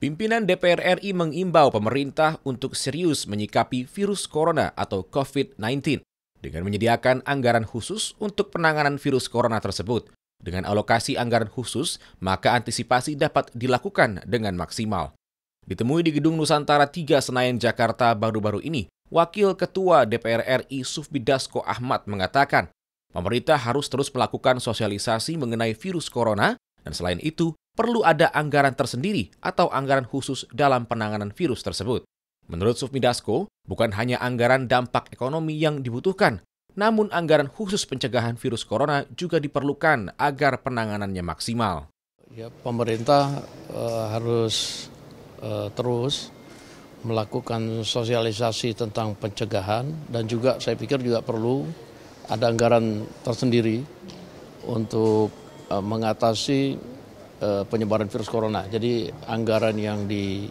Pimpinan DPR RI mengimbau pemerintah untuk serius menyikapi virus corona atau COVID-19 dengan menyediakan anggaran khusus untuk penanganan virus corona tersebut. Dengan alokasi anggaran khusus, maka antisipasi dapat dilakukan dengan maksimal. Ditemui di Gedung Nusantara 3 Senayan Jakarta baru-baru ini, Wakil Ketua DPR RI Sufbi Dasko Ahmad mengatakan, pemerintah harus terus melakukan sosialisasi mengenai virus corona dan selain itu perlu ada anggaran tersendiri atau anggaran khusus dalam penanganan virus tersebut. Menurut Sufmi Dasko, bukan hanya anggaran dampak ekonomi yang dibutuhkan, namun anggaran khusus pencegahan virus corona juga diperlukan agar penanganannya maksimal. Ya, pemerintah eh, harus eh, terus melakukan sosialisasi tentang pencegahan dan juga saya pikir juga perlu ada anggaran tersendiri untuk eh, mengatasi uh, penyebaran virus corona. Jadi anggaran yang di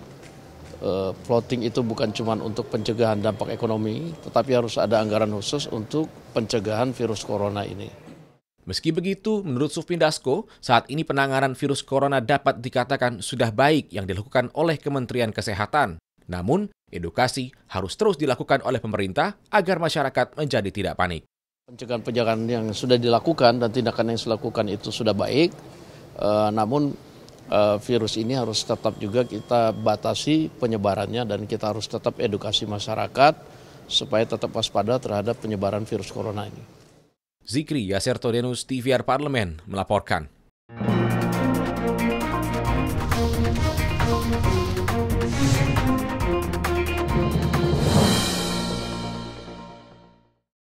uh, plotting itu bukan cuma untuk pencegahan dampak ekonomi, tetapi harus ada anggaran khusus untuk pencegahan virus corona ini. Meski begitu, menurut Sufmin Dasko, saat ini penanganan virus corona dapat dikatakan sudah baik yang dilakukan oleh Kementerian Kesehatan. Namun, edukasi harus terus dilakukan oleh pemerintah agar masyarakat menjadi tidak panik. Pencegahan-pencegahan yang sudah dilakukan dan tindakan yang dilakukan itu sudah baik, Eh, namun eh, virus ini harus tetap juga kita batasi penyebarannya dan kita harus tetap edukasi masyarakat supaya tetap waspada terhadap penyebaran virus corona ini. Zikri Yaser Todenus, TVR Parlemen melaporkan.